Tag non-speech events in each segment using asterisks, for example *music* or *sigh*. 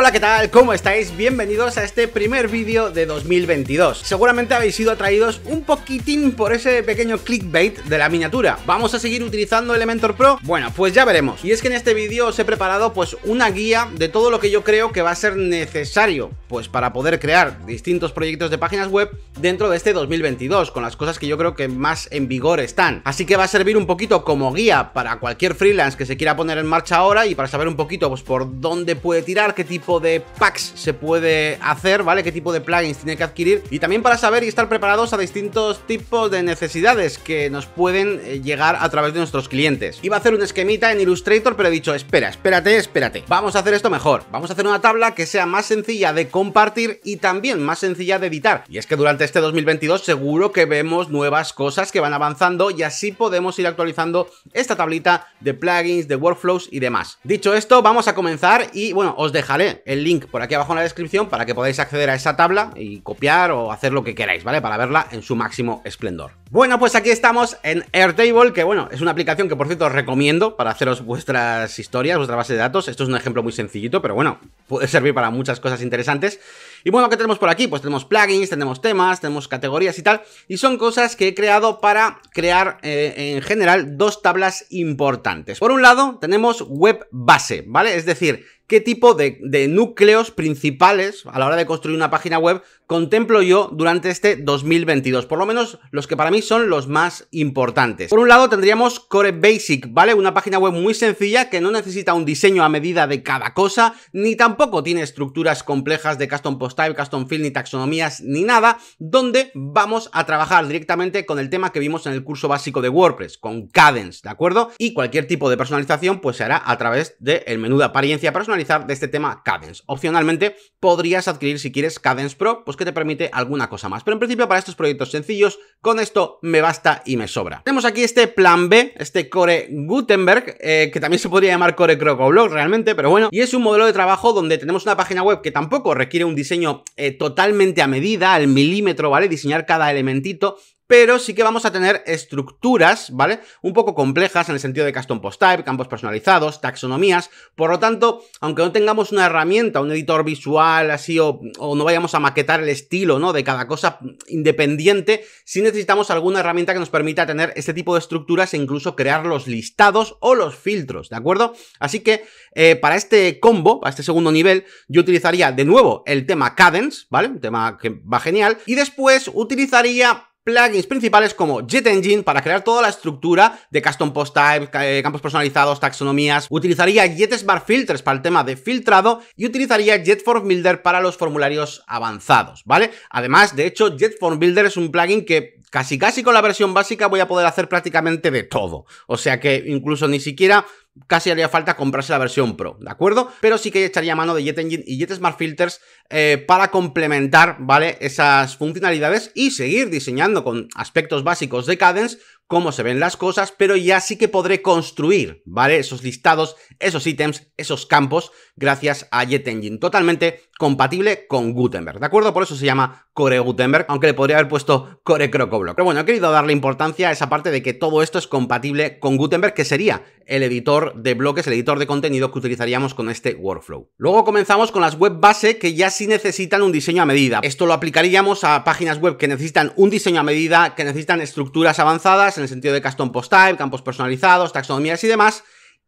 Hola, ¿qué tal? ¿Cómo estáis? Bienvenidos a este primer vídeo de 2022. Seguramente habéis sido atraídos un poquitín por ese pequeño clickbait de la miniatura. ¿Vamos a seguir utilizando Elementor Pro? Bueno, pues ya veremos. Y es que en este vídeo os he preparado pues una guía de todo lo que yo creo que va a ser necesario pues para poder crear distintos proyectos de páginas web dentro de este 2022 con las cosas que yo creo que más en vigor están. Así que va a servir un poquito como guía para cualquier freelance que se quiera poner en marcha ahora y para saber un poquito pues por dónde puede tirar, qué tipo de packs se puede hacer, ¿vale? Qué tipo de plugins tiene que adquirir y también para saber y estar preparados a distintos tipos de necesidades que nos pueden eh, llegar a través de nuestros clientes. Iba a hacer un esquemita en Illustrator, pero he dicho, espera, espérate, espérate. Vamos a hacer esto mejor. Vamos a hacer una tabla que sea más sencilla de compartir y también más sencilla de editar. Y es que durante este 2022 seguro que vemos nuevas cosas que van avanzando y así podemos ir actualizando esta tablita de plugins, de workflows y demás. Dicho esto, vamos a comenzar y bueno, os dejaré el link por aquí abajo en la descripción para que podáis acceder a esa tabla y copiar o hacer lo que queráis, ¿vale? Para verla en su máximo esplendor. Bueno, pues aquí estamos en Airtable, que bueno, es una aplicación que por cierto os recomiendo para haceros vuestras historias, vuestra base de datos. Esto es un ejemplo muy sencillito, pero bueno, puede servir para muchas cosas interesantes. Y bueno, ¿qué tenemos por aquí? Pues tenemos plugins, tenemos temas, tenemos categorías y tal. Y son cosas que he creado para crear eh, en general dos tablas importantes. Por un lado, tenemos web base, ¿vale? Es decir, qué tipo de, de núcleos principales a la hora de construir una página web contemplo yo durante este 2022, por lo menos los que para mí son los más importantes. Por un lado tendríamos Core Basic, ¿vale? Una página web muy sencilla que no necesita un diseño a medida de cada cosa, ni tampoco tiene estructuras complejas de custom post type, custom field, ni taxonomías, ni nada, donde vamos a trabajar directamente con el tema que vimos en el curso básico de WordPress, con Cadence, ¿de acuerdo? Y cualquier tipo de personalización pues se hará a través del menú de apariencia personalizar de este tema Cadence. Opcionalmente podrías adquirir si quieres Cadence Pro, pues que te permite alguna cosa más. Pero en principio para estos proyectos sencillos, con esto me basta y me sobra. Tenemos aquí este plan B, este Core Gutenberg, eh, que también se podría llamar Core Blog realmente, pero bueno, y es un modelo de trabajo donde tenemos una página web que tampoco requiere un diseño eh, totalmente a medida, al milímetro, ¿vale? Diseñar cada elementito, pero sí que vamos a tener estructuras, ¿vale? Un poco complejas en el sentido de custom post type, campos personalizados, taxonomías. Por lo tanto, aunque no tengamos una herramienta, un editor visual así, o, o no vayamos a maquetar el estilo, ¿no? De cada cosa independiente, sí necesitamos alguna herramienta que nos permita tener este tipo de estructuras e incluso crear los listados o los filtros, ¿de acuerdo? Así que eh, para este combo, para este segundo nivel, yo utilizaría de nuevo el tema cadence, ¿vale? Un tema que va genial. Y después utilizaría plugins principales como JetEngine Engine para crear toda la estructura de custom post types, eh, campos personalizados, taxonomías. Utilizaría Jet Filters para el tema de filtrado y utilizaría Jetform Builder para los formularios avanzados, ¿vale? Además, de hecho, Jetform Builder es un plugin que casi casi con la versión básica voy a poder hacer prácticamente de todo. O sea que incluso ni siquiera casi haría falta comprarse la versión Pro, ¿de acuerdo? Pero sí que echaría mano de Jet Engine y Jet Smart Filters eh, para complementar, ¿vale? Esas funcionalidades y seguir diseñando con aspectos básicos de Cadence cómo se ven las cosas, pero ya sí que podré construir, ¿vale? Esos listados, esos ítems, esos campos, gracias a JetEngine, totalmente compatible con Gutenberg, ¿de acuerdo? Por eso se llama Core Gutenberg, aunque le podría haber puesto Core Crocoblock. Pero bueno, he querido darle importancia a esa parte de que todo esto es compatible con Gutenberg, que sería el editor de bloques, el editor de contenido que utilizaríamos con este workflow. Luego comenzamos con las web base que ya sí necesitan un diseño a medida. Esto lo aplicaríamos a páginas web que necesitan un diseño a medida, que necesitan estructuras avanzadas, en el sentido de custom post type, campos personalizados, taxonomías y demás.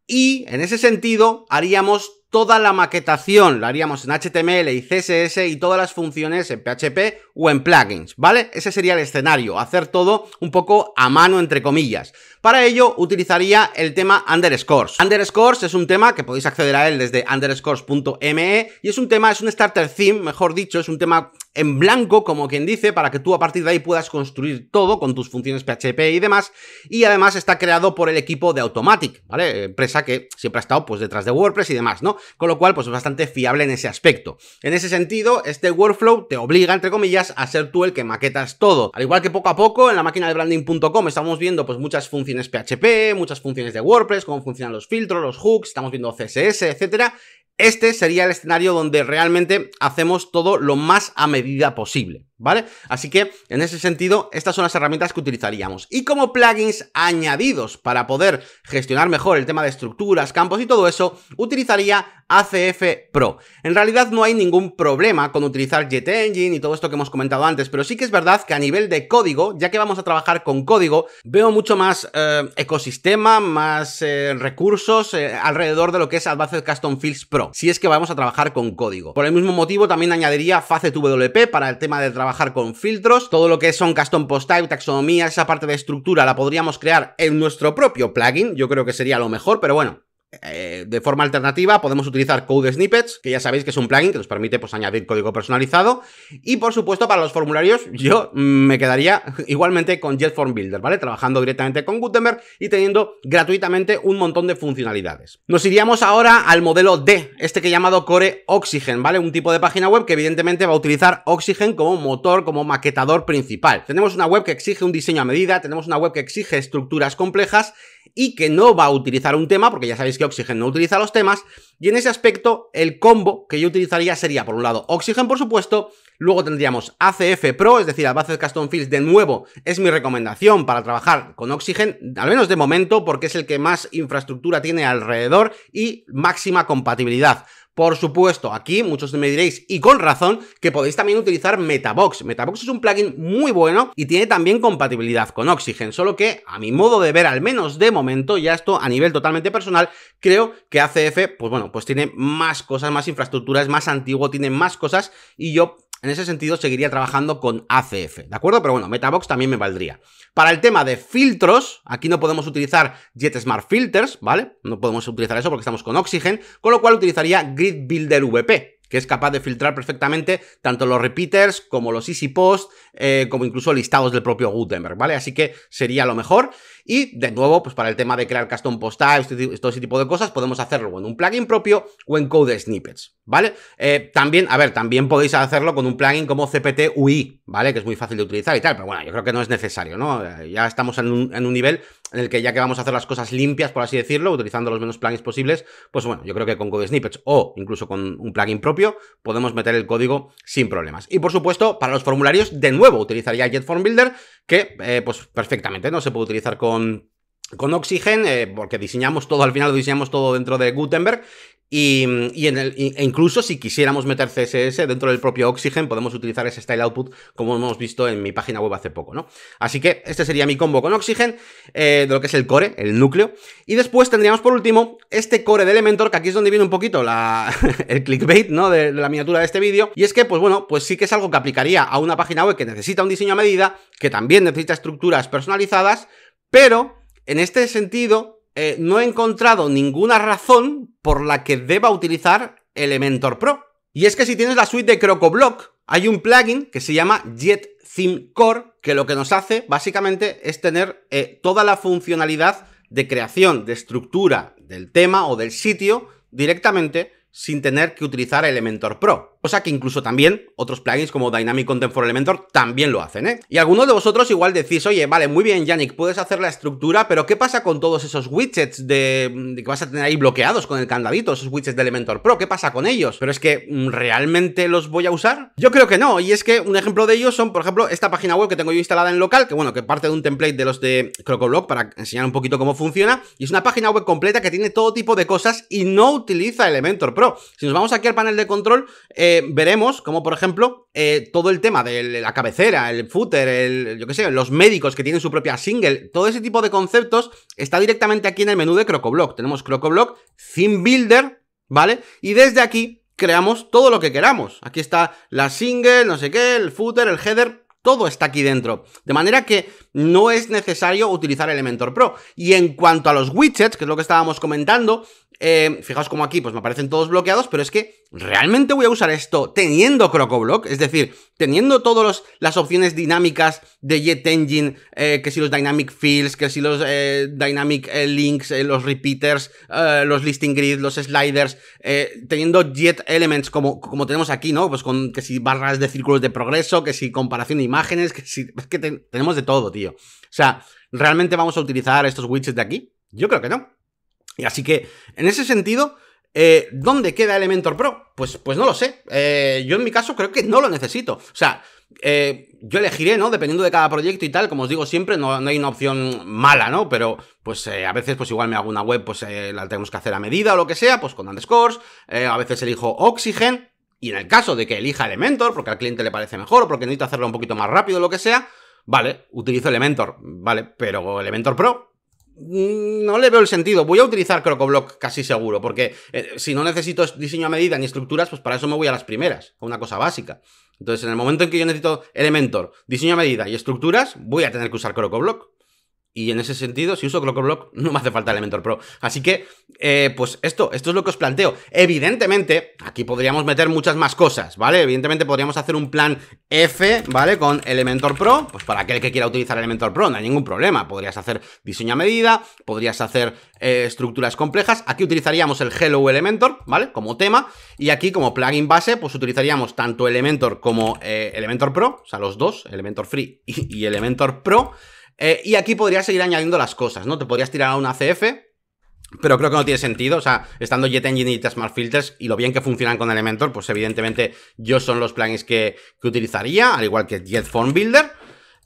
Y en ese sentido haríamos toda la maquetación, lo haríamos en HTML y CSS y todas las funciones en PHP o en plugins, ¿vale? Ese sería el escenario, hacer todo un poco a mano, entre comillas. Para ello utilizaría el tema underscores. Underscores es un tema que podéis acceder a él desde underscores.me y es un tema, es un starter theme, mejor dicho, es un tema en blanco, como quien dice, para que tú a partir de ahí puedas construir todo con tus funciones PHP y demás. Y además está creado por el equipo de Automatic, ¿vale? Empresa que siempre ha estado pues detrás de WordPress y demás, ¿no? Con lo cual, pues es bastante fiable en ese aspecto. En ese sentido, este workflow te obliga, entre comillas, a ser tú el que maquetas todo. Al igual que poco a poco, en la máquina de branding.com estamos viendo pues muchas funciones PHP, muchas funciones de WordPress, cómo funcionan los filtros, los hooks, estamos viendo CSS, etcétera. Este sería el escenario donde realmente hacemos todo lo más a medida posible. ¿vale? Así que en ese sentido, estas son las herramientas que utilizaríamos. Y como plugins añadidos para poder gestionar mejor el tema de estructuras, campos y todo eso, utilizaría ACF Pro. En realidad no hay ningún problema con utilizar Jet Engine y todo esto que hemos comentado antes, pero sí que es verdad que a nivel de código, ya que vamos a trabajar con código, veo mucho más eh, ecosistema, más eh, recursos eh, alrededor de lo que es Advanced Custom Fields Pro, si es que vamos a trabajar con código. Por el mismo motivo también añadiría WP para el tema de trabajo trabajar con filtros, todo lo que son custom post type, taxonomía, esa parte de estructura la podríamos crear en nuestro propio plugin, yo creo que sería lo mejor, pero bueno, eh, de forma alternativa podemos utilizar Code Snippets, que ya sabéis que es un plugin que nos permite pues, añadir código personalizado. Y por supuesto, para los formularios, yo me quedaría igualmente con JetForm Builder, ¿vale? Trabajando directamente con Gutenberg y teniendo gratuitamente un montón de funcionalidades. Nos iríamos ahora al modelo D, este que he llamado Core Oxygen, ¿vale? Un tipo de página web que evidentemente va a utilizar Oxygen como motor, como maquetador principal. Tenemos una web que exige un diseño a medida, tenemos una web que exige estructuras complejas y que no va a utilizar un tema, porque ya sabéis que Oxygen no utiliza los temas, y en ese aspecto el combo que yo utilizaría sería, por un lado, Oxygen, por supuesto, luego tendríamos ACF Pro, es decir, Advanced Custom Fields, de nuevo, es mi recomendación para trabajar con Oxygen, al menos de momento, porque es el que más infraestructura tiene alrededor y máxima compatibilidad. Por supuesto, aquí muchos me diréis, y con razón, que podéis también utilizar Metabox. Metabox es un plugin muy bueno y tiene también compatibilidad con Oxygen, solo que a mi modo de ver, al menos de momento, ya esto a nivel totalmente personal, creo que ACF, pues bueno, pues tiene más cosas, más infraestructuras, más antiguo, tiene más cosas y yo en ese sentido seguiría trabajando con ACF, ¿de acuerdo? Pero bueno, Metabox también me valdría. Para el tema de filtros, aquí no podemos utilizar JetSmart Filters, ¿vale? No podemos utilizar eso porque estamos con Oxygen, con lo cual utilizaría Grid Builder VP, que es capaz de filtrar perfectamente tanto los repeaters como los easy post, eh, como incluso listados del propio Gutenberg, ¿vale? Así que sería lo mejor. Y de nuevo, pues para el tema de crear custom post types, todo ese tipo de cosas, podemos hacerlo en un plugin propio o en code snippets, ¿vale? Eh, también, a ver, también podéis hacerlo con un plugin como CPT UI, ¿vale? Que es muy fácil de utilizar y tal, pero bueno, yo creo que no es necesario, ¿no? Eh, ya estamos en un, nivel en el que ya que vamos a hacer las cosas limpias, por así decirlo, utilizando los menos plugins posibles, pues bueno, yo creo que con code snippets o incluso con un plugin propio podemos meter el código sin problemas. Y por supuesto, para los formularios, de utilizaría JetForm Builder, que eh, pues perfectamente no se puede utilizar con, con Oxygen, eh, porque diseñamos todo, al final lo diseñamos todo dentro de Gutenberg, y, en el, e incluso si quisiéramos meter CSS dentro del propio Oxygen, podemos utilizar ese style output como hemos visto en mi página web hace poco, ¿no? Así que este sería mi combo con Oxygen, eh, de lo que es el core, el núcleo. Y después tendríamos por último este core de Elementor, que aquí es donde viene un poquito la, *laughs* el clickbait, ¿no? De, de la miniatura de este vídeo. Y es que, pues bueno, pues sí que es algo que aplicaría a una página web que necesita un diseño a medida, que también necesita estructuras personalizadas, pero en este sentido eh, no he encontrado ninguna razón por la que deba utilizar Elementor Pro. Y es que si tienes la suite de CrocoBlock, hay un plugin que se llama Jet Theme Core, que lo que nos hace básicamente es tener eh, toda la funcionalidad de creación, de estructura del tema o del sitio directamente sin tener que utilizar Elementor Pro. O sea que incluso también otros plugins como Dynamic Content for Elementor también lo hacen, ¿eh? Y algunos de vosotros igual decís, oye, vale, muy bien, Yannick, puedes hacer la estructura, pero ¿qué pasa con todos esos widgets de, mm, que vas a tener ahí bloqueados con el candadito, esos widgets de Elementor Pro? ¿Qué pasa con ellos? Pero es que, mm, ¿realmente los voy a usar? Yo creo que no, y es que un ejemplo de ellos son, por ejemplo, esta página web que tengo yo instalada en local, que bueno, que parte de un template de los de CrocoBlock para enseñar un poquito cómo funciona, y es una página web completa que tiene todo tipo de cosas y no utiliza Elementor Pro. Si nos vamos aquí al panel de control, eh, eh, veremos como, por ejemplo, eh, todo el tema de la cabecera, el footer, el, yo qué sé, los médicos que tienen su propia single, todo ese tipo de conceptos está directamente aquí en el menú de CrocoBlock. Tenemos CrocoBlock, Theme Builder, ¿vale? Y desde aquí creamos todo lo que queramos. Aquí está la single, no sé qué, el footer, el header, todo está aquí dentro. De manera que no es necesario utilizar Elementor Pro. Y en cuanto a los widgets, que es lo que estábamos comentando, eh, fijaos como aquí, pues me aparecen todos bloqueados, pero es que realmente voy a usar esto teniendo CrocoBlock, es decir, teniendo todas las opciones dinámicas de Jet Engine, eh, que si los Dynamic Fields, que si los eh, Dynamic Links, los Repeaters, los Listing Grids, los Sliders, teniendo Jet Elements como, como tenemos aquí, ¿no? Pues con que si barras de círculos de progreso, que si comparación de imágenes, que si... Es que tenemos de todo, tío. O sea, ¿realmente vamos a utilizar estos widgets de aquí? Yo creo que no. Y así que, en ese sentido, eh, ¿dónde queda Elementor Pro? Pues, pues no lo sé. Eh, yo en mi caso creo que no lo necesito. O sea, eh, yo elegiré, ¿no? Dependiendo de cada proyecto y tal, como os digo siempre, no, hay una opción mala, ¿no? Pero, pues a veces, pues igual me hago una web, pues la tenemos que hacer a medida o lo que sea, pues con underscores, a veces elijo Oxygen, y en el caso de que elija Elementor, porque al cliente le parece mejor, o porque necesito hacerlo un poquito más rápido o lo que sea, vale, utilizo Elementor, vale, pero Elementor Pro, Mm, no le veo el sentido. Voy a utilizar Crocoblock casi seguro, porque eh, si no necesito diseño a medida ni estructuras, pues para eso me voy a las primeras, con una cosa básica. Entonces, en el momento en que yo necesito Elementor, diseño a medida y estructuras, voy a tener que usar Crocoblock. Y en ese sentido, si uso Block, no me hace falta Elementor Pro. Así que, eh, pues esto, esto es lo que os planteo. Evidentemente, aquí podríamos meter muchas más cosas, ¿vale? Evidentemente podríamos hacer un plan F, ¿vale? Con Elementor Pro, pues para aquel que quiera utilizar Elementor Pro, no hay ningún problema. Podrías hacer diseño a medida, podrías hacer eh, estructuras complejas. Aquí utilizaríamos el Hello Elementor, ¿vale? Como tema. Y aquí, como plugin base, pues utilizaríamos tanto Elementor como eh, Elementor Pro, o sea, los dos, Elementor Free y Elementor Pro. Eh, y aquí podrías seguir añadiendo las cosas, ¿no? Te podrías tirar a una CF, pero creo que no tiene sentido, o sea, estando Jet Engine y Smart Filters y lo bien que funcionan con Elementor, pues evidentemente yo son los plugins que, que utilizaría, al igual que Jet Form Builder.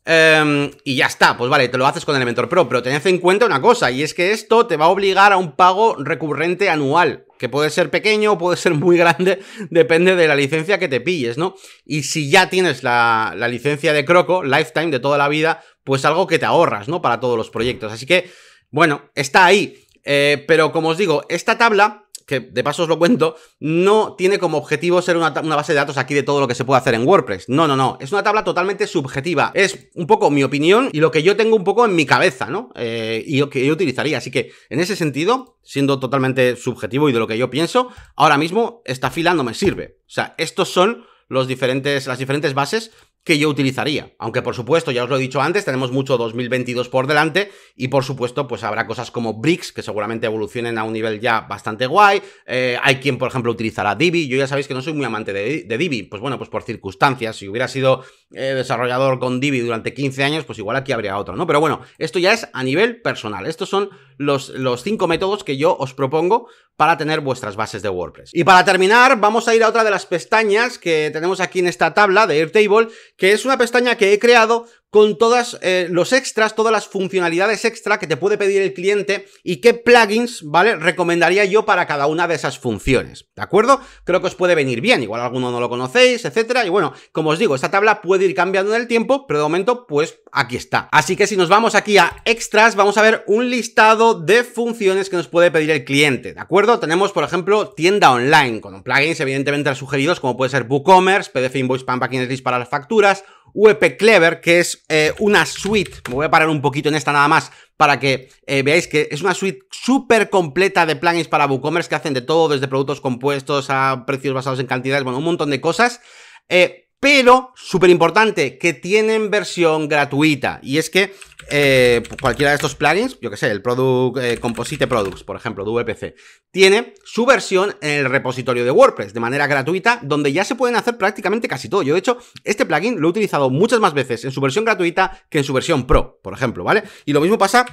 Em, y ya está, pues vale, te lo haces con Elementor Pro, pero tened en cuenta una cosa, y es que esto te va a obligar a un pago recurrente anual, que puede ser pequeño o puede ser muy grande, *laughs* depende de la licencia que te pilles, ¿no? Y si ya tienes la, licencia de Croco, lifetime de toda la vida, pues algo que te ahorras, ¿no? Para todos los proyectos. Así que, bueno, está ahí. Eh, pero como os digo, esta tabla que de paso os lo cuento, no tiene como objetivo ser una, base de datos aquí de todo lo que se puede hacer en WordPress. No, no, no. Es una tabla totalmente subjetiva. Es un poco mi opinión y lo que yo tengo un poco en mi cabeza, ¿no? Eh, y lo que yo utilizaría. Así que en ese sentido, siendo totalmente subjetivo y de lo que yo pienso, ahora mismo esta fila no me sirve. O sea, estos son los diferentes, las diferentes bases que yo utilizaría. Aunque por supuesto, ya os lo he dicho antes, tenemos mucho 2022 por delante y por supuesto pues habrá cosas como bricks que seguramente evolucionen a un nivel ya bastante guay. Eh, hay quien por ejemplo utilizará Divi. Yo ya sabéis que no soy muy amante de, Divi. Pues bueno, pues por circunstancias. Si hubiera sido eh, desarrollador con Divi durante 15 años, pues igual aquí habría otro, ¿no? Pero bueno, esto ya es a nivel personal. Estos son los, los cinco métodos que yo os propongo para tener vuestras bases de WordPress. Y para terminar, vamos a ir a otra de las pestañas que tenemos aquí en esta tabla de Airtable que es una pestaña que he creado con todas eh, los extras, todas las funcionalidades extra que te puede pedir el cliente y qué plugins, ¿vale? Recomendaría yo para cada una de esas funciones, ¿de acuerdo? Creo que os puede venir bien, igual alguno no lo conocéis, etcétera, y bueno, como os digo, esta tabla puede ir cambiando en el tiempo, pero de momento, pues aquí está. Así que si nos vamos aquí a extras, vamos a ver un listado de funciones que nos puede pedir el cliente, ¿de acuerdo? Tenemos, por ejemplo, tienda online, con plugins evidentemente sugeridos como puede ser WooCommerce, PDF Invoice Pampa List para las facturas, UEP Clever, que es eh, una suite, me voy a parar un poquito en esta nada más, para que eh, veáis que es una suite súper completa de plugins para WooCommerce que hacen de todo, desde productos compuestos a precios basados en cantidades, bueno, un montón de cosas. Eh, pero súper importante, que tienen versión gratuita. Y es que eh, cualquiera de estos plugins, yo que sé, el Product eh, Composite Products, por ejemplo, de tiene su versión en el repositorio de WordPress de manera gratuita, donde ya se pueden hacer prácticamente casi todo. Yo, de hecho, este plugin lo he utilizado muchas más veces en su versión gratuita que en su versión pro, por ejemplo, ¿vale? Y lo mismo pasa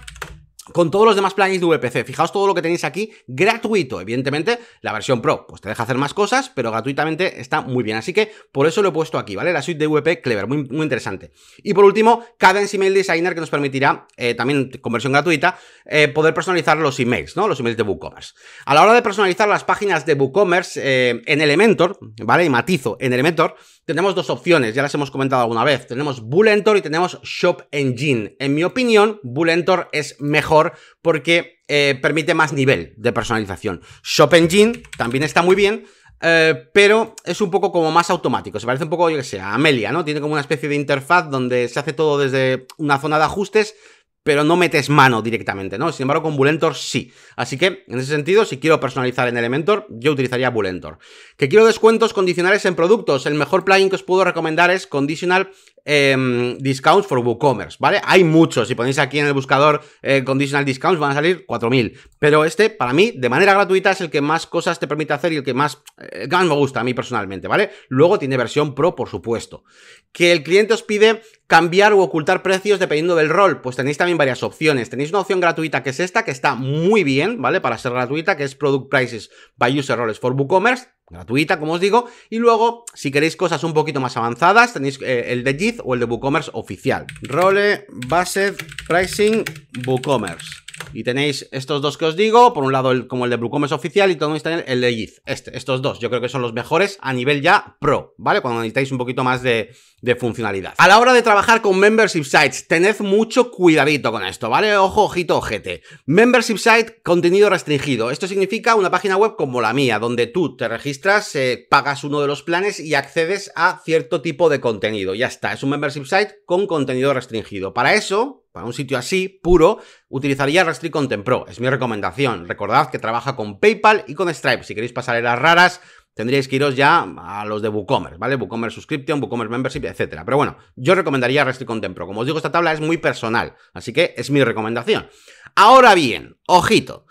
con todos los demás plugins de VPC. Fijaos todo lo que tenéis aquí gratuito. Evidentemente, la versión Pro pues te deja hacer más cosas, pero gratuitamente está muy bien. Así que por eso lo he puesto aquí, ¿vale? La suite de VP Clever, muy, muy interesante. Y por último, Cadence Email Designer, que nos permitirá, eh, también con versión gratuita, eh, poder personalizar los emails, ¿no? Los emails de WooCommerce. A la hora de personalizar las páginas de WooCommerce eh, en Elementor, ¿vale? Y matizo, en Elementor, tenemos dos opciones, ya las hemos comentado alguna vez. Tenemos Bullentor y tenemos Shop Engine. En mi opinión, Bullentor es mejor porque eh, permite más nivel de personalización. Shop Engine también está muy bien, eh, pero es un poco como más automático. Se parece un poco, yo que sé, a Amelia, ¿no? Tiene como una especie de interfaz donde se hace todo desde una zona de ajustes, pero no metes mano directamente, ¿no? Sin embargo, con Bulentor sí. Así que, en ese sentido, si quiero personalizar en Elementor, yo utilizaría Bulentor. Que quiero descuentos condicionales en productos. El mejor plugin que os puedo recomendar es Conditional Em, discounts for WooCommerce, ¿vale? Hay muchos. Si ponéis aquí en el buscador eh, conditional discounts, van a salir 4.000. Pero este, para mí, de manera gratuita, es el que más cosas te permite hacer y el que más, eh, más me gusta a mí personalmente, ¿vale? Luego tiene versión pro, por supuesto. Que el cliente os pide cambiar u ocultar precios dependiendo del rol, pues tenéis también varias opciones. Tenéis una opción gratuita que es esta, que está muy bien, ¿vale? Para ser gratuita, que es Product Prices by User Roles for WooCommerce gratuita, como os digo, y luego, si queréis cosas un poquito más avanzadas, tenéis eh, el de Jith o el de WooCommerce oficial. Role Based Pricing WooCommerce. Y tenéis estos dos que os digo, por un lado el, como el de es oficial y tenéis el de este, estos dos, yo creo que son los mejores a nivel ya pro, ¿vale? Cuando necesitáis un poquito más de, funcionalidad. A la hora de trabajar con Membership Sites, tened mucho cuidadito con esto, ¿vale? Ojo, ojito, ojete. Membership Site, contenido restringido. Esto significa una página web como la mía, donde tú te registras, eh, pagas uno de los planes y accedes a cierto tipo de contenido. Ya está, es un Membership Site con contenido restringido. Para eso, para un sitio así, puro, utilizaría Restrict Content Pro, es mi recomendación. Recordad que trabaja con PayPal y con Stripe. Si queréis pasar las raras, tendríais que iros ya a los de WooCommerce, ¿vale? WooCommerce Subscription, WooCommerce Membership, etc. Pero bueno, yo recomendaría Restrict Content Pro. Como os digo, esta tabla es muy personal, así que es mi recomendación. Ahora bien, ojito.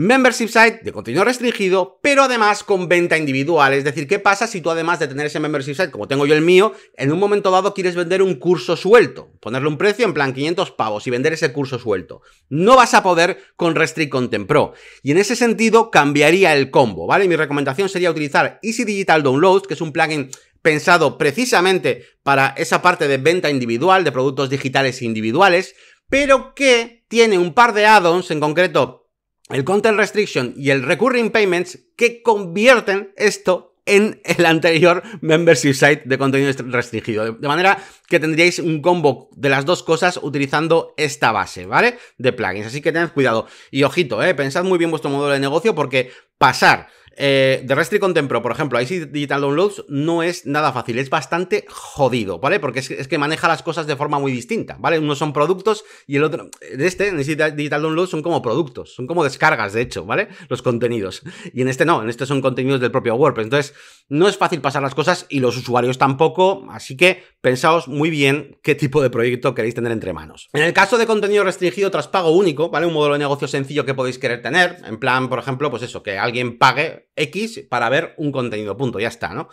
Membership site de contenido restringido, pero además con venta individual. Es decir, ¿qué pasa si tú además de tener ese membership site, como tengo yo el mío, en un momento dado quieres vender un curso suelto? Ponerle un precio en plan 500 pavos y vender ese curso suelto. No vas a poder con Restrict Content Pro. Y en ese sentido cambiaría el combo, ¿vale? Mi recomendación sería utilizar Easy Digital Downloads, que es un plugin pensado precisamente para esa parte de venta individual, de productos digitales e individuales, pero que tiene un par de add-ons, en concreto el Content Restriction y el Recurring Payments que convierten esto en el anterior membership site de contenido restringido. De manera que tendríais un combo de las dos cosas utilizando esta base, ¿vale? De plugins. Así que tened cuidado. Y ojito, ¿eh? pensad muy bien vuestro modelo de negocio porque pasar de eh, The Restri Contempro, por ejemplo, IC Digital Downloads no es nada fácil, es bastante jodido, ¿vale? Porque es, que maneja las cosas de forma muy distinta, ¿vale? Uno son productos y el otro, este, en IC Digital Downloads son como productos, son como descargas, de hecho, ¿vale? Los contenidos. Y en este no, en este son contenidos del propio WordPress. Entonces, no es fácil pasar las cosas y los usuarios tampoco, así que pensaos muy bien qué tipo de proyecto queréis tener entre manos. En el caso de contenido restringido tras pago único, ¿vale? Un modelo de negocio sencillo que podéis querer tener, en plan, por ejemplo, pues eso, que alguien pague X para ver un contenido, punto, ya está, ¿no?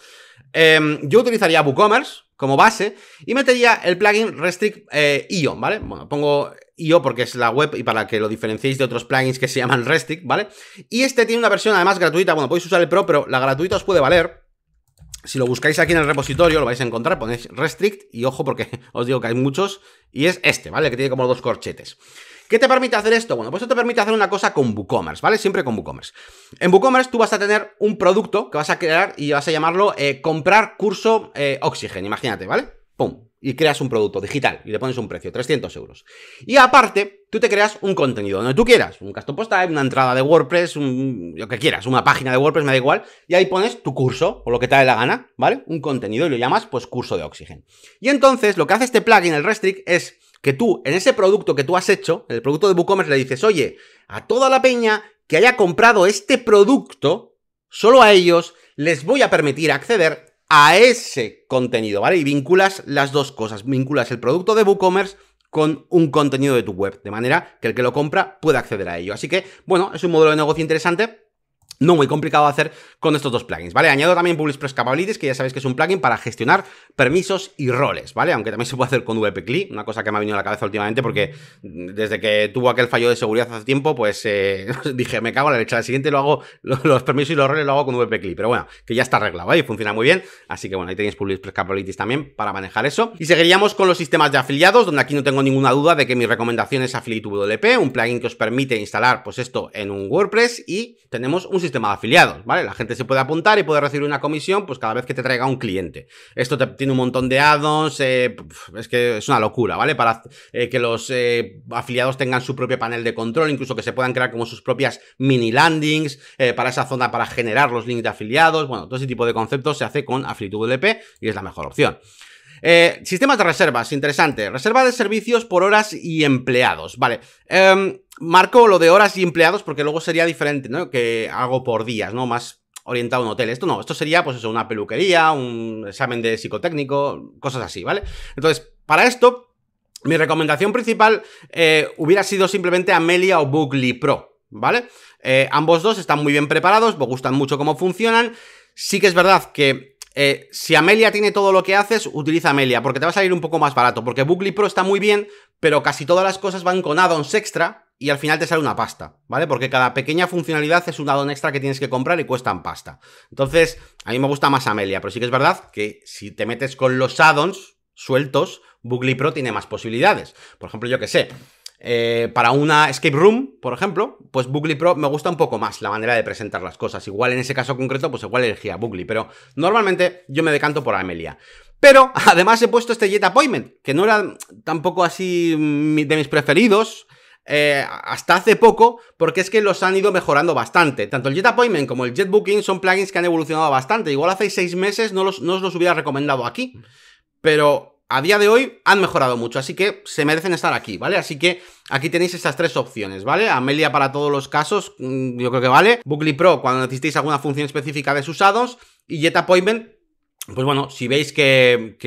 Em, yo utilizaría WooCommerce como base y metería el plugin Restrict eh, IO, ¿vale? Bueno, pongo IO porque es la web y para que lo diferenciéis de otros plugins que se llaman *laughs* Restrict, ¿vale? Y este tiene una versión además gratuita, bueno, podéis usar el Pro, pero la gratuita os puede valer. Si lo buscáis aquí en el repositorio, lo vais a encontrar, ponéis Restrict y ojo porque *laughs* os digo que hay muchos y es este, ¿vale? que tiene como dos corchetes. ¿Qué te permite hacer esto? Bueno, pues esto te permite hacer una cosa con WooCommerce, ¿vale? Siempre con WooCommerce. En WooCommerce tú vas a tener un producto que vas a crear y vas a llamarlo eh, comprar curso eh, Oxygen, imagínate, ¿vale? ¡Pum! Y creas un producto digital y le pones un precio, 300 euros. Y aparte, tú te creas un contenido donde tú quieras, un custom post una entrada de WordPress, lo que quieras, una página de WordPress, me da igual, y ahí pones tu curso o lo que te dé la gana, ¿vale? Un contenido y lo llamas pues curso de Oxygen. Y entonces lo que hace este plugin, el Restrict, es que tú, en ese producto que tú has hecho, en el producto de WooCommerce, le dices, oye, a toda la peña que haya comprado este producto, solo a ellos les voy a permitir acceder a ese contenido, ¿vale? Y vinculas las dos cosas, vinculas el producto de WooCommerce con un contenido de tu web, de manera que el que lo compra pueda acceder a ello. Así que, bueno, es un modelo de negocio interesante, no muy complicado hacer con estos dos plugins, ¿vale? Añado también Publish Capabilities, que ya sabéis que es un plugin para gestionar permisos y roles, ¿vale? Aunque también *laughs* se puede hacer con WPCli, una cosa que me ha venido a la cabeza últimamente porque desde que tuvo aquel fallo de seguridad hace tiempo, pues eh, *laughs* dije, me cago en la leche, al siguiente lo hago, los permisos y los roles lo hago con WPCli. pero bueno, que ya está arreglado, Y funciona muy bien, así que bueno, ahí tenéis Publish Capabilities también para manejar eso. Y seguiríamos con los sistemas de afiliados, donde aquí no tengo ninguna duda de que mi recomendación es AffiliateWP, un plugin que os permite instalar, pues esto en un WordPress y tenemos un sistema de afiliados, ¿vale? La gente se puede apuntar y puede recibir una comisión pues cada vez que te traiga un cliente. Esto tiene un montón de addons, eh, es que es una locura, ¿vale? Para eh, que los eh, afiliados tengan su propio panel de control, incluso que se puedan crear como sus propias mini landings para esa zona para generar los links de afiliados, bueno, todo ese tipo de conceptos se hace con AffiliateWP y es la mejor opción. Eh, sistemas de reservas, interesante. Reserva de servicios por horas y empleados. Vale. Em, marco lo de horas y empleados porque luego sería diferente, ¿no? Que hago por días, ¿no? Más orientado a un hotel. Esto no, esto sería, pues eso, una peluquería, un examen de psicotécnico, cosas así, ¿vale? Entonces, para esto, mi recomendación principal eh, hubiera sido simplemente Amelia o Bookly Pro, ¿vale? Eh, ambos dos están muy bien preparados, me gustan mucho cómo funcionan. Sí que es verdad que eh, si Amelia tiene todo lo que haces, utiliza Amelia, porque te va a salir un poco más barato, porque Bookly Pro está muy bien, pero casi todas las cosas van con addons extra y al final te sale una pasta, ¿vale? Porque cada pequeña funcionalidad es un addon extra que tienes que comprar y cuestan pasta. Entonces, a mí me gusta más Amelia, pero sí que es verdad que si te metes con los addons sueltos, Bookly Pro tiene más posibilidades. Por ejemplo, yo que sé, eh, para una escape room, por ejemplo, pues Bookly Pro me gusta un poco más la manera de presentar las cosas. Igual en ese caso concreto, pues igual elegía Bookly, pero normalmente yo me decanto por Amelia. Pero *laughs* además he puesto este Jet Appointment, que no era tampoco así mm, de mis preferidos. Eh, hasta hace poco, porque es que los han ido mejorando bastante. Tanto el Jet Appointment como el Jet Booking son plugins que han evolucionado bastante. Igual hace seis meses no os los hubiera recomendado aquí. Pero a día de hoy han mejorado mucho, así que se merecen estar aquí, ¿vale? Así que aquí tenéis estas tres opciones, ¿vale? Amelia para todos los casos, mm, yo creo que vale. Bookly Pro cuando necesitéis alguna función específica de sus Y Jet Appointment pues bueno, si veis que,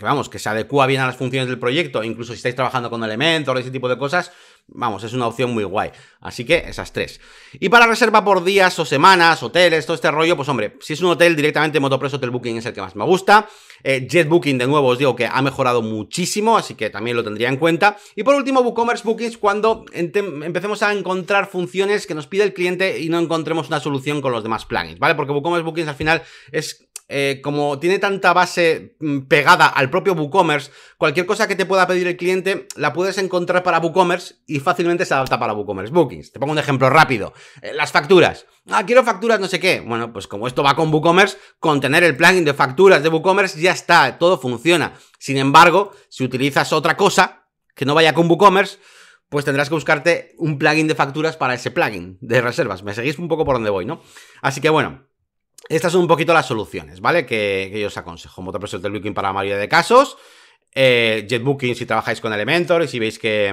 vamos, que se adecua bien a las funciones del proyecto, incluso si estáis trabajando con elementos, ese tipo de cosas, vamos, es una opción muy guay. Así que esas tres. Y para reserva por días o semanas, hoteles, todo este rollo, pues hombre, si es un hotel directamente Motopress Hotel Booking es el que más me gusta. Jetbooking, eh, Jet Booking, de nuevo, os digo que ha mejorado muchísimo, así que también lo tendría en cuenta. Y por último, WooCommerce Bookings, cuando empecemos a encontrar funciones que nos pide el cliente y no encontremos una solución con los demás plugins, ¿vale? Porque WooCommerce Bookings al final es eh, como tiene tanta base mm, pegada al propio WooCommerce, cualquier cosa que te pueda pedir el cliente la puedes encontrar para WooCommerce y fácilmente se adapta para WooCommerce Bookings. Te pongo un ejemplo rápido. Eh, las facturas. Ah, quiero facturas no sé qué. Bueno, pues como esto va con WooCommerce, con tener el plugin de facturas de WooCommerce ya está, todo funciona. Sin embargo, si utilizas otra cosa que no vaya con WooCommerce, pues tendrás que buscarte un plugin de facturas para ese plugin de reservas. Me seguís un poco por donde voy, ¿no? Así que bueno, estas son un poquito las soluciones, ¿vale? Que, yo os aconsejo. Preset del Booking para la mayoría de casos. Eh, JetBooking si trabajáis con Elementor y si veis que,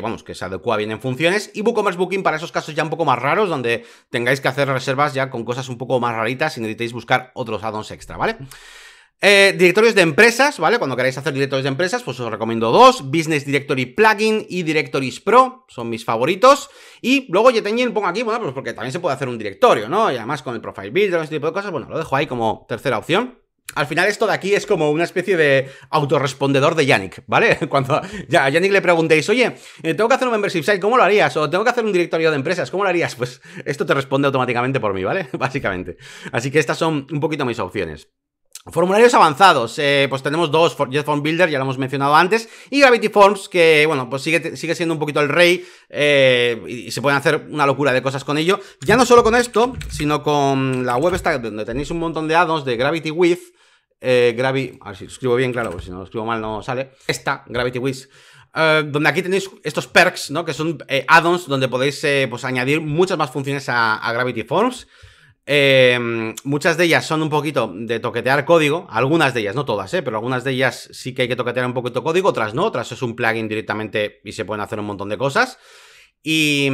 vamos, que se adecua bien en funciones. Y WooCommerce Booking para esos casos ya un poco más raros, donde tengáis que hacer reservas ya con cosas un poco más raritas y necesitéis buscar otros addons extra, ¿vale? Eh, directorios de empresas, ¿vale? Cuando queráis hacer directorios de empresas, pues os recomiendo dos, Business Directory Plugin y Directories Pro, son mis favoritos. Y luego Yetengin pongo aquí, bueno, pues porque también se puede hacer un directorio, ¿no? Y además con el Profile Builder, ese tipo de cosas, bueno, lo dejo ahí como tercera opción. Al final esto de aquí es como una especie de autorrespondedor de Yannick, ¿vale? *laughs* Cuando ya a Yannick le preguntéis, oye, eh, tengo que hacer un membership site, ¿cómo lo harías? O tengo que hacer un directorio de empresas, ¿cómo lo harías? *laughs* Pues esto te responde automáticamente por mí, ¿vale? *laughs* Básicamente. Así que estas son un poquito mis opciones. Formularios avanzados, eh, pues tenemos dos, Jetform Builder, ya lo hemos mencionado antes, y Gravity Forms, que bueno, pues sigue, sigue siendo un poquito el rey, eh, y, se pueden hacer una locura de cosas con ello, ya no solo con esto, sino con la web esta, donde tenéis un montón de addons de Gravity With, eh, Gravity, a ver si escribo bien, claro, porque si no lo escribo mal no sale, esta, Gravity With, donde aquí tenéis estos perks, ¿no? Que son addons add-ons donde podéis pues, añadir muchas más funciones a Gravity Forms. Em, muchas de ellas son un poquito de toquetear código, algunas de ellas, no todas, ¿eh? pero algunas de ellas sí que hay que toquetear un poquito código, otras no, otras es un plugin directamente y se pueden hacer un montón de cosas. Y,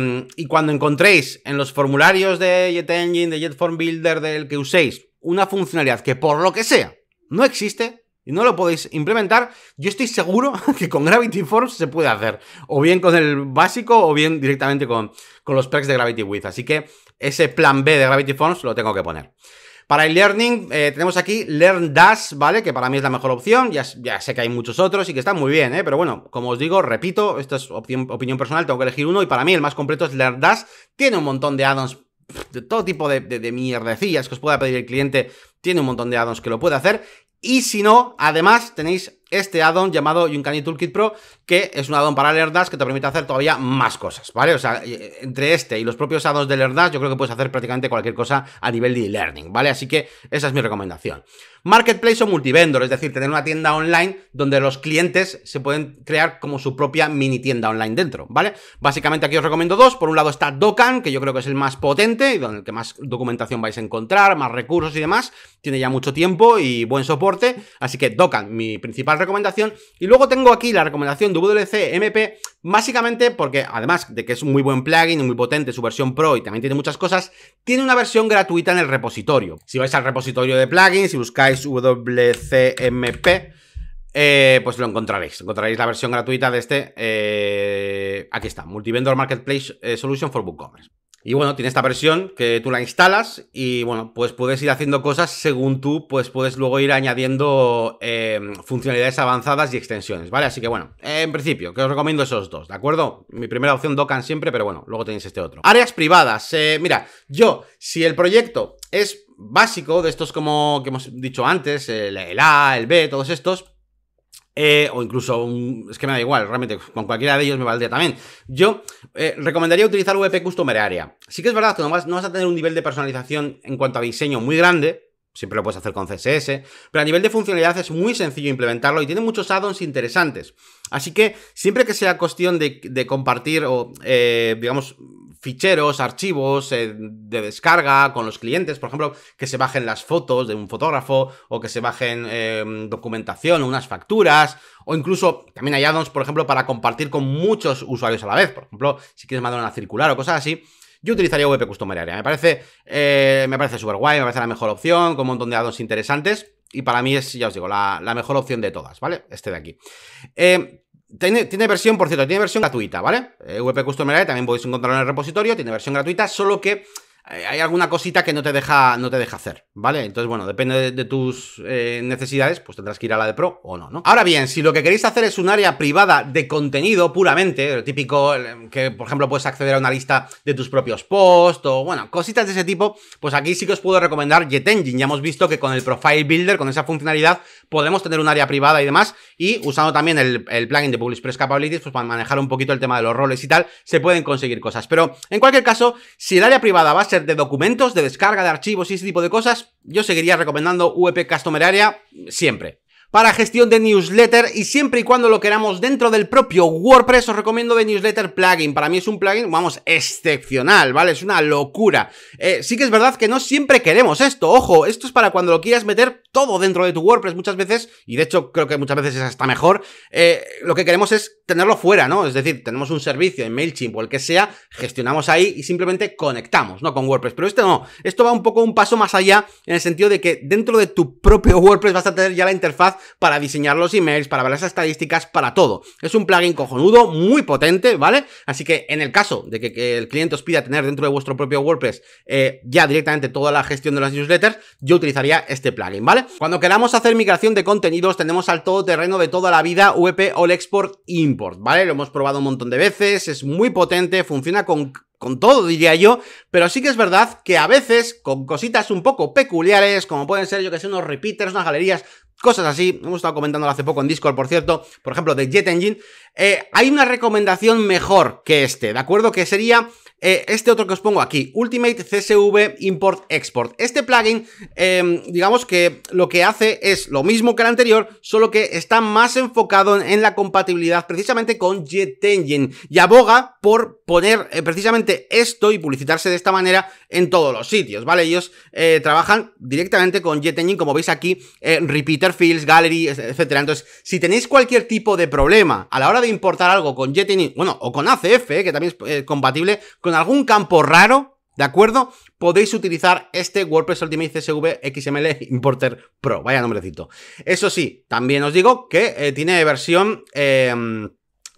cuando encontréis en los formularios de JetEngine de Jet Builder, del que uséis, una funcionalidad que por lo que sea no existe, y no lo podéis implementar, yo estoy seguro *laughs* que con Gravity Forms se puede hacer. O bien con el básico o bien directamente con, con los perks de Gravity With. Así que ese plan B de Gravity Forms lo tengo que poner. Para el learning eh, tenemos aquí Learn Dash, ¿vale? Que para mí es la mejor opción, ya, sé que hay muchos otros y que están muy bien, ¿eh? Pero bueno, como os digo, repito, esta es opinión, personal, tengo que elegir uno y para mí el más completo es Learn Dash. Tiene un montón de addons de todo tipo de, de, mierdecillas que os pueda pedir el cliente, tiene un montón de addons que lo puede hacer. Y si no, además tenéis este addon llamado Uncanny Toolkit Pro, que es un addon para LearnDash que te permite hacer todavía más cosas, ¿vale? O sea, eh, entre este y los propios addons de LearnDash, yo creo que puedes hacer prácticamente cualquier cosa a nivel de e-learning, ¿vale? Así que esa es mi recomendación. Marketplace o multivendor, es decir, tener una tienda online donde los clientes se pueden crear como su propia mini tienda online dentro, ¿vale? Básicamente aquí os recomiendo dos. Por un lado está Dokkan, que yo creo que es el más potente y donde el que más documentación vais a encontrar, más recursos y demás. Tiene ya mucho tiempo y buen soporte, así que Dokkan, mi principal recomendación. Y luego tengo aquí la recomendación de MP, básicamente porque además de que es un muy buen plugin, y muy potente, su versión pro y también tiene muchas cosas, tiene una versión gratuita en el repositorio. Si vais al repositorio de plugins y buscáis WCMP, pues lo encontraréis. Encontraréis la versión gratuita de este. aquí está, Multivendor Marketplace Solution for WooCommerce. Y bueno, tiene esta versión que tú la instalas y bueno, pues puedes ir haciendo cosas según tú, pues puedes luego ir añadiendo funcionalidades avanzadas y extensiones, ¿vale? Así que bueno, en principio, que os recomiendo esos dos, ¿de acuerdo? Mi primera opción, Docan siempre, pero bueno, luego tenéis este otro. Áreas privadas. mira, yo, si el proyecto es básico, de estos como que hemos dicho antes, el, A, el B, todos estos, eh, o incluso un, es que me da igual, realmente con cualquiera de ellos me valdría también. Yo eh, recomendaría utilizar VP Customer Area. Sí que es verdad que no vas, no vas a tener un nivel de personalización en cuanto a diseño muy grande, siempre lo puedes hacer con CSS, pero a nivel de funcionalidad es muy sencillo implementarlo y tiene muchos add-ons interesantes. Así que siempre que sea cuestión de, compartir o, eh, digamos, ficheros, archivos eh, de descarga con los clientes, por ejemplo, que se bajen las fotos de un fotógrafo o que se bajen em, documentación, unas facturas, o incluso también hay addons, por ejemplo, para compartir con muchos usuarios a la vez. Por ejemplo, si quieres mandar una circular o cosas así, yo utilizaría VP Customer Area. Me parece, eh, me parece súper guay, me parece la mejor opción, con un montón de addons interesantes. Y para mí es, ya os digo, la, mejor opción de todas, ¿vale? Este de aquí. Eh, tiene, versión, por cierto, tiene versión gratuita, ¿vale? Eh, VP Customer también podéis encontrarlo en el repositorio, tiene versión gratuita, solo que hay alguna cosita que no te deja, no te deja hacer, ¿vale? Entonces, bueno, depende de, tus eh, necesidades, pues tendrás que ir a la de pro o no, ¿no? Ahora bien, si lo que queréis hacer es un área privada de contenido puramente, lo típico que, por ejemplo, puedes acceder a una lista de tus propios posts o, bueno, cositas de ese tipo, pues aquí sí que os puedo recomendar JetEngine. Ya hemos visto que con el Profile Builder, con esa funcionalidad, podemos tener un área privada y demás, y usando también el, plugin de Publish Press Capabilities, pues para manejar un poquito el tema de los roles y tal, se pueden conseguir cosas. Pero, en cualquier caso, si el área privada va a ser de documentos, de descarga de archivos y ese tipo de cosas, yo seguiría recomendando VP Customer Area siempre para gestión de newsletter y siempre y cuando lo queramos dentro del propio WordPress os recomiendo de newsletter plugin. Para mí es un plugin, vamos, excepcional, ¿vale? Es una locura. Eh, sí que es verdad que no siempre queremos esto, ojo, esto es para cuando lo quieras meter todo dentro de tu WordPress muchas veces, y de hecho creo que muchas veces es hasta mejor, eh, lo que queremos es tenerlo fuera, ¿no? Es decir, tenemos un servicio en MailChimp o el que sea, gestionamos ahí y simplemente conectamos, ¿no? Con WordPress. Pero esto no, esto va un poco un paso más allá en el sentido de que dentro de tu propio WordPress vas a tener ya la interfaz para diseñar los emails, para ver las estadísticas, para todo. Es un plugin cojonudo, muy potente, ¿vale? Así que en el caso de que, el cliente os pida tener dentro de vuestro propio WordPress eh, ya directamente toda la gestión de las newsletters, yo utilizaría este plugin, ¿vale? Cuando queramos hacer migración de contenidos, tenemos al terreno de toda la vida VP All Export Import, ¿vale? Lo hemos probado un montón de veces, es muy potente, funciona con con todo diría yo, pero sí que es verdad que a veces con cositas un poco peculiares, como pueden ser yo que sé, unos repeaters, unas galerías Cosas así, hemos estado comentándolo hace poco en Discord, por cierto, por ejemplo, de Jet Engine, eh, hay una recomendación mejor que este, ¿de acuerdo? Que sería eh, este otro que os pongo aquí, Ultimate CSV Import Export. Este plugin, em, digamos que lo que hace es lo mismo que el anterior, solo que está más enfocado en, la compatibilidad precisamente con Jet y aboga por poner eh, precisamente esto y publicitarse de esta manera en todos los sitios, ¿vale? Ellos trabajan directamente con Jet como veis aquí, repeater fields, gallery, etcétera. Entonces, si tenéis cualquier tipo de problema a la hora de importar algo con Jetini, bueno, o con ACF, eh, que también es eh, compatible, con algún campo raro, ¿De acuerdo? Podéis utilizar este WordPress Ultimate CSV XML Importer Pro. Vaya nombrecito. Eso sí, también os digo que eh, tiene versión... Em,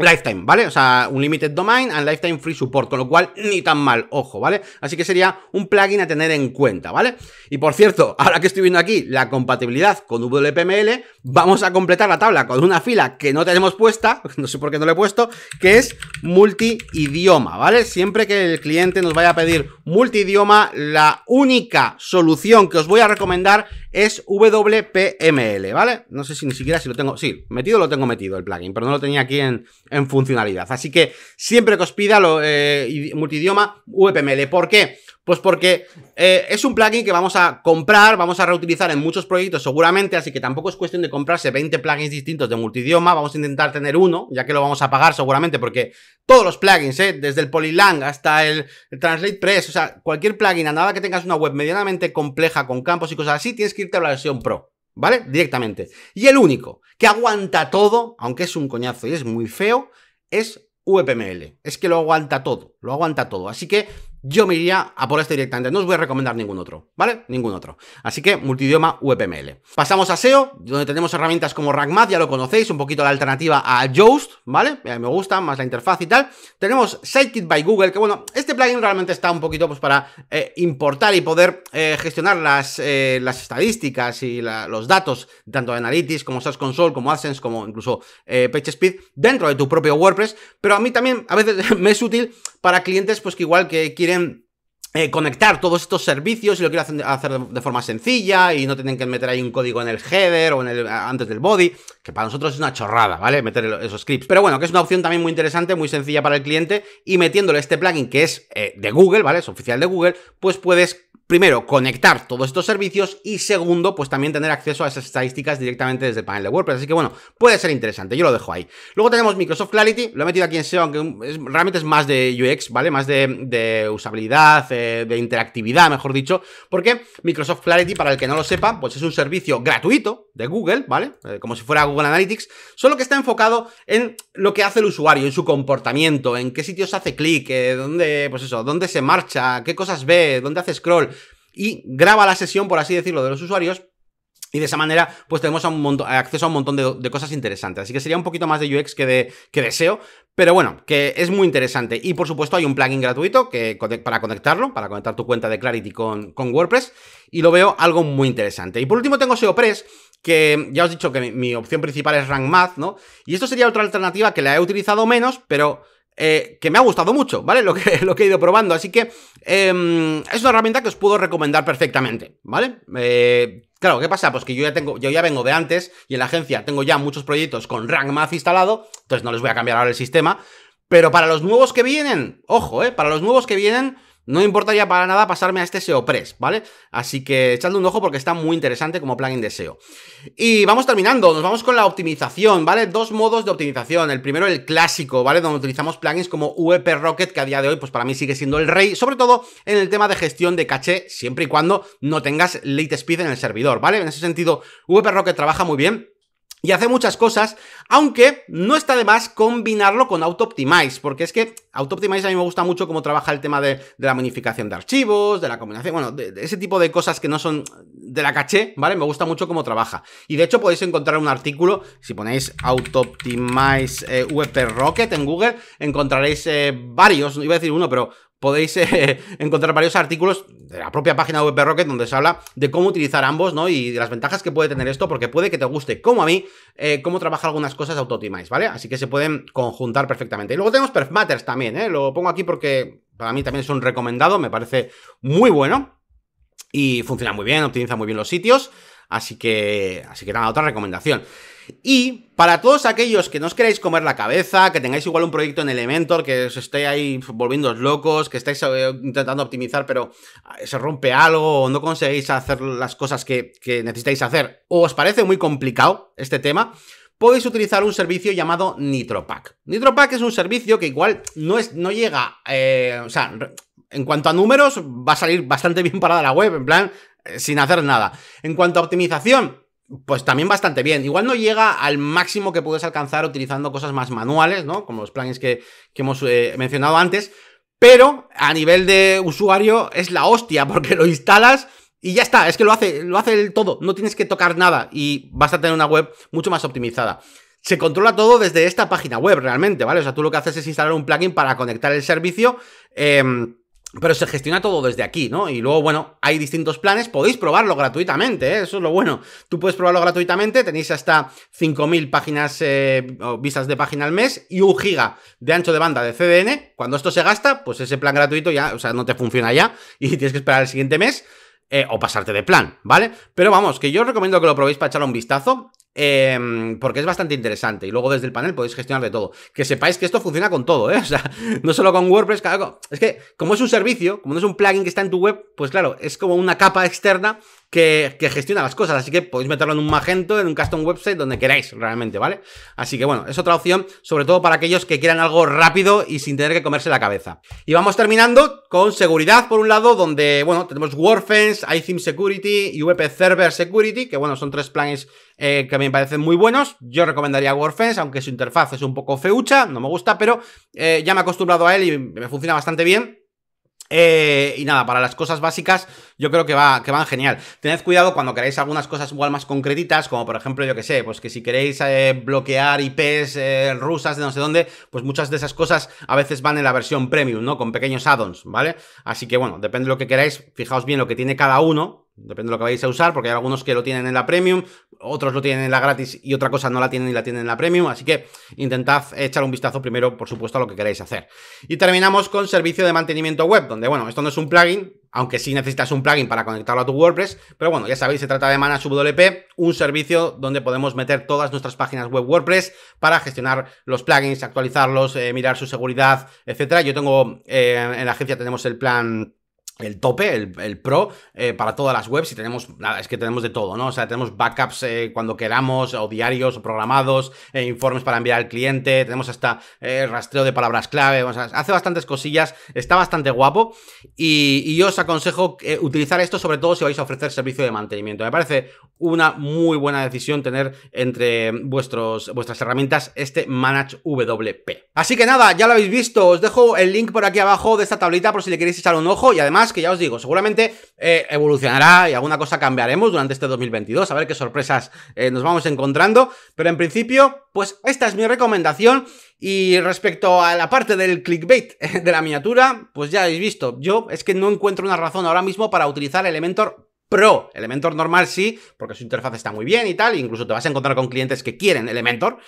Lifetime, ¿vale? O sea, un limited domain and lifetime free support, con lo cual ni tan mal, ojo, ¿vale? Así que sería un plugin a tener en cuenta, ¿vale? Y por cierto, *laughs* ahora que estoy viendo aquí la compatibilidad con WPML, vamos a completar la tabla con una fila que no tenemos puesta, *laughs* no sé por qué no le he puesto, que es multiidioma, ¿vale? Siempre que el cliente nos vaya a pedir multi-idioma, la única solución que os voy a recomendar es WPML, ¿vale? No sé si ni siquiera si lo tengo, sí, metido lo tengo metido el plugin, pero no lo tenía aquí en en funcionalidad. Así que siempre que os pida lo, eh, multidioma VPML, ¿Por qué? Pues porque eh, es un plugin que vamos a comprar, vamos a reutilizar en muchos proyectos seguramente, así que tampoco es cuestión de comprarse 20 plugins distintos de multidioma, vamos a intentar tener uno, ya que lo vamos a pagar seguramente, porque todos los plugins, eh, desde el Polylang hasta el, TranslatePress, Translate Press, o sea, cualquier plugin, a nada que tengas una web medianamente compleja con campos y cosas así, tienes que irte a la versión Pro. ¿vale? Directamente. Y el único que aguanta todo, aunque es un coñazo y es muy feo, es VPML. Es que lo aguanta todo, lo aguanta todo. Así que yo me iría a por este directamente. No os voy a recomendar ningún otro, ¿vale? Ningún otro. Así que multidioma UPML. Pasamos a SEO, donde tenemos herramientas como RankMath, ya lo conocéis, un poquito la alternativa a Yoast, ¿vale? Me gusta más la interfaz y tal. Tenemos Sitekit by Google, que bueno, este plugin realmente está un poquito pues para eh, importar y poder eh, gestionar las, eh, las, estadísticas y los datos, tanto de Analytics como Search Console, como AdSense, como incluso PageSpeed, dentro de tu propio WordPress. Pero a mí también a veces *laughs* me es útil para clientes pues que igual que quieren eh, conectar todos estos servicios y lo quiero hacer, de forma sencilla y no tienen que meter ahí un código en el header o en el, antes del body, que para nosotros es una chorrada, ¿vale? Meter esos scripts. Pero bueno, que es una opción también muy interesante, muy sencilla para el cliente y metiéndole este plugin que es eh, de Google, ¿vale? Es oficial de Google, pues puedes primero, conectar todos estos servicios y segundo, pues también tener acceso a esas estadísticas directamente desde el panel de WordPress. Así que bueno, puede ser interesante, yo lo dejo ahí. Luego tenemos Microsoft Clarity, lo he metido aquí en SEO, aunque realmente es más de UX, ¿vale? Más de, usabilidad, eh, de interactividad, mejor dicho, porque Microsoft Clarity, para el que no lo sepa, pues es un servicio gratuito de Google, ¿vale? Eh, como si fuera Google Analytics, solo que está enfocado en lo que hace el usuario, en su comportamiento, en qué sitios hace clic, eh, dónde, pues eso, dónde se marcha, qué cosas ve, dónde hace scroll, y graba la sesión, por así decirlo, de los usuarios y de esa manera, pues tenemos un acceso a un montón de, cosas interesantes. Así que sería un poquito más de UX que de, que Pero bueno, que es muy interesante. Y por supuesto, hay un plugin gratuito que, para conectarlo, para conectar tu cuenta de Clarity con, WordPress. Y lo veo algo muy interesante. Y por último, tengo SEOpress, que ya os he dicho que mi, mi opción principal es Rank Math, ¿no? Y esto sería otra alternativa que la he utilizado menos, pero eh, que me ha gustado mucho, ¿vale? *laughs* Lo que, lo que he ido probando. Así que em, es una herramienta que os puedo recomendar perfectamente, ¿vale? Eh, claro, ¿qué pasa? Pues que yo ya tengo, yo ya vengo de antes y en la agencia tengo ya muchos proyectos con Rank Math instalado, entonces no les voy a cambiar ahora el sistema. Pero para los nuevos que vienen, ojo, eh, para los nuevos que vienen, no importaría para nada pasarme a este SEO Press, ¿vale? Así que echadle un ojo porque está muy interesante como plugin de SEO. Y vamos terminando, nos vamos con la optimización, ¿vale? Dos modos de optimización. El primero, el clásico, ¿vale? Donde utilizamos plugins como VP Rocket, que a día de hoy, pues para mí sigue siendo el rey, sobre todo en el tema de gestión de caché, siempre y cuando no tengas late speed en el servidor, ¿vale? En ese sentido, VP Rocket trabaja muy bien y hace muchas cosas, aunque no está de más combinarlo con AutoOptimize, porque es que AutoOptimize a mí me gusta mucho cómo trabaja el tema de, la modificación de archivos, de la combinación, bueno, de, ese tipo de cosas que no son de la caché, ¿vale? Me gusta mucho cómo trabaja. Y de hecho podéis encontrar un artículo, si ponéis AutoOptimize eh, VP Rocket en Google, encontraréis eh, varios, iba a decir uno, pero podéis eh, *laughs* encontrar varios artículos de la propia página web de Rocket donde se habla de cómo utilizar ambos, ¿no? Y de las ventajas que puede tener esto, porque puede que te guste, como a mí, eh, cómo trabaja algunas cosas autotimáis, ¿vale? Así que se pueden conjuntar perfectamente. Y luego tenemos Matters también, ¿eh? Lo pongo aquí porque para mí también es un recomendado, me parece muy bueno y funciona muy bien, optimiza muy bien los sitios. Así que, así que otra recomendación. Y para todos aquellos que no os queráis comer la cabeza, que tengáis igual un proyecto en Elementor, que os estéis ahí volviendo locos, que estáis eh, intentando optimizar, pero ah, se rompe algo, o no conseguís hacer las cosas que, necesitáis hacer, o os parece muy complicado este tema, podéis utilizar un servicio llamado NitroPack. NitroPack es un servicio que igual no, es, no llega, eh, o sea, en cuanto a números va a salir bastante *laughs* bien parada la web, en plan, eh, sin hacer nada. En cuanto a optimización, pues también bastante bien. Igual no llega al máximo que puedes alcanzar utilizando cosas más manuales, ¿no? Como los plugins que, hemos eh, mencionado antes. Pero a nivel de usuario es la hostia, porque *laughs* lo instalas y ya está. Es que lo hace, lo hace el todo. No tienes que tocar nada y vas a tener una web mucho más optimizada. Se controla todo desde esta página web realmente, ¿vale? O sea, tú lo que haces es instalar un plugin para conectar el servicio. Eh, pero se gestiona todo desde aquí, ¿no? Y luego, bueno, hay distintos planes, podéis probarlo gratuitamente, ¿eh? eso es lo bueno. Tú puedes probarlo gratuitamente, tenéis hasta 5.000 páginas eh, o vistas de página al mes y un giga de ancho de banda de CDN. Cuando esto se gasta, pues ese plan gratuito ya, o sea, no te funciona ya y *laughs* tienes que esperar el siguiente mes. Eh, o pasarte de plan, ¿vale? Pero vamos, que yo os recomiendo que lo probéis para echarle un vistazo. Em, porque es bastante interesante. Y luego desde el panel podéis gestionar de todo. Que sepáis que esto funciona con todo, ¿eh? *laughs* O sea, no solo con WordPress, Es que como es un servicio, como no es un plugin que está en tu web, pues claro, es como una capa externa que, gestiona las cosas. Así que podéis meterlo en un Magento, en un custom website, donde queráis realmente, ¿vale? Así que bueno, es otra opción, sobre todo para aquellos que quieran algo rápido y sin tener que comerse la cabeza. Y vamos terminando con seguridad, por un lado, donde, bueno, tenemos Warfence, iTheme Security y VP Server Security, que bueno, son tres planes eh, que me parecen muy buenos. Yo recomendaría Warfence, aunque su interfaz es un poco feucha, no me gusta, pero eh, ya me he acostumbrado a él y me funciona bastante bien. Eh, y nada, para las cosas básicas, yo creo que, va, que van genial. Tened cuidado cuando queráis algunas cosas igual más concretitas, como por ejemplo, yo que sé, pues que si queréis eh, bloquear IPs eh, rusas de no sé dónde, pues muchas de esas cosas a veces van en la versión premium, ¿no? Con pequeños add-ons, ¿vale? Así que bueno, depende de lo que queráis, fijaos bien lo que tiene cada uno, Depende de lo que vayáis a usar, porque hay algunos que lo tienen en la premium, otros lo tienen en la gratis y otra cosa no la tienen y la tienen en la premium. Así que intentad echar un vistazo primero, por supuesto, a lo que queráis hacer. Y terminamos con servicio de mantenimiento web, donde, bueno, esto no es un plugin, aunque sí necesitas un plugin para conectarlo a tu WordPress, pero bueno, ya sabéis, se trata de ManageWP, un servicio donde podemos meter todas nuestras páginas web WordPress para gestionar los plugins, actualizarlos, eh, mirar su seguridad, etcétera. Yo tengo, eh, en la agencia tenemos el plan el tope, el, pro, eh, para todas las webs y tenemos, nada, es que tenemos de todo, ¿no? O sea, tenemos backups eh, cuando queramos, o diarios, o programados, eh, informes para enviar al cliente, tenemos hasta rastreo de palabras clave, o sea, hace bastantes cosillas, está bastante guapo y, yo os aconsejo utilizar esto sobre todo si vais a ofrecer servicio de mantenimiento. Me parece una muy buena decisión tener entre vuestros, vuestras herramientas este Manage WP. Así que nada, ya lo habéis visto, os dejo el link por aquí abajo de esta tablita por si le queréis echar un ojo y además que ya os digo, seguramente eh, evolucionará y alguna cosa cambiaremos durante este 2022, a ver qué sorpresas eh, nos vamos encontrando, pero en principio, pues esta es mi recomendación y respecto a la parte del clickbait eh, de la miniatura, pues ya habéis visto, yo es que no encuentro una razón ahora mismo para utilizar Elementor Pro. Elementor normal sí, porque su interfaz está muy bien y tal, incluso te vas a encontrar con clientes que quieren Elementor,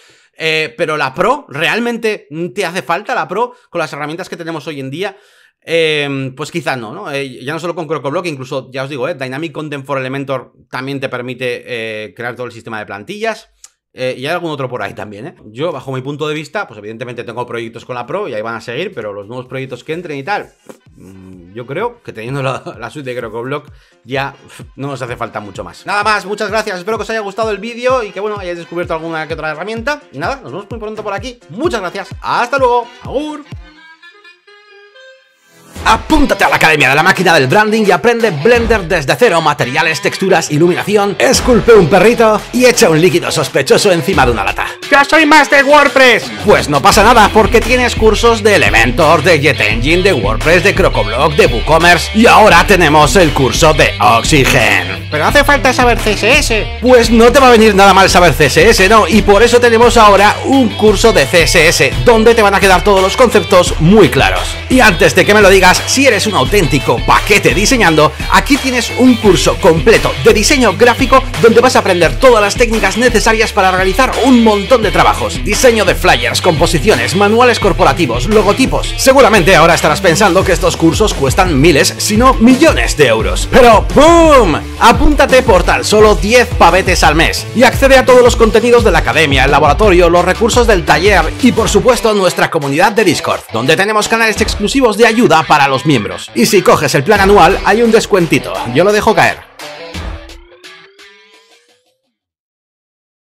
pero la Pro, ¿realmente te hace falta la Pro con las herramientas que tenemos hoy en día? Em, pues quizás no, ¿no? Eh, ya no solo con CrocoBlock, incluso, ya os digo, eh, Dynamic Content for Elementor también te permite eh, crear todo el sistema de plantillas. Eh, y hay algún otro por ahí también, Yo, bajo mi punto de vista, pues evidentemente tengo proyectos con la Pro y ahí van a seguir, pero los nuevos proyectos que entren y tal, mm, yo creo que teniendo la, *laughs* suite de CrocoBlock ya no nos hace falta mucho más. Nada más, muchas gracias, espero que os haya gustado el vídeo y que, bueno, hayáis descubierto alguna que otra herramienta. Y nada, nos vemos muy pronto por aquí. Muchas gracias, hasta luego, agur. Apúntate a la Academia de la Máquina del Branding y aprende Blender desde cero, materiales, texturas, iluminación, esculpe un perrito y echa un líquido sospechoso encima de una lata. ¡Ya soy más de WordPress! Pues no pasa nada, porque tienes cursos de Elementor, de JetEngine, de WordPress, de Crocoblock, de WooCommerce y ahora tenemos el curso de Oxygen. Pero hace falta saber CSS. Pues no te va a venir nada mal saber CSS, ¿no? Y por eso tenemos ahora un curso de CSS, donde te van a quedar todos los conceptos muy claros. Y antes de que me lo digas, si eres un auténtico paquete diseñando, aquí tienes un curso completo de diseño gráfico donde vas a aprender todas las técnicas necesarias para realizar un montón de trabajos. Diseño de flyers, composiciones, manuales corporativos, logotipos. Seguramente ahora estarás pensando que estos cursos cuestan miles, sino millones de euros. Pero ¡pum! Apúntate por tal solo 10 pavetes al mes y accede a todos los contenidos de la academia, el laboratorio, los recursos del taller y por supuesto nuestra comunidad de Discord, donde tenemos canales exclusivos de ayuda para a los miembros. Y si coges el plan anual, hay un descuentito, yo lo dejo caer.